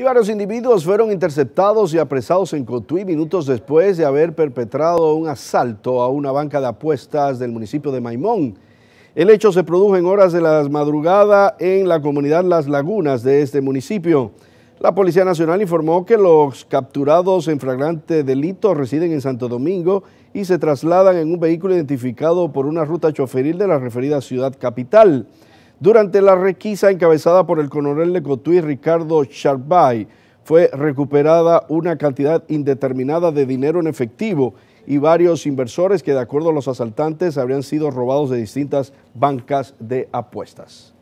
y varios individuos fueron interceptados y apresados en Cotuí minutos después de haber perpetrado un asalto a una banca de apuestas del municipio de Maimón. El hecho se produjo en horas de la madrugada en la comunidad Las Lagunas de este municipio. La Policía Nacional informó que los capturados en flagrante delito residen en Santo Domingo y se trasladan en un vehículo identificado por una ruta choferil de la referida ciudad capital. Durante la requisa encabezada por el coronel de Cotuí Ricardo Charbay, fue recuperada una cantidad indeterminada de dinero en efectivo y varios inversores que, de acuerdo a los asaltantes, habrían sido robados de distintas bancas de apuestas.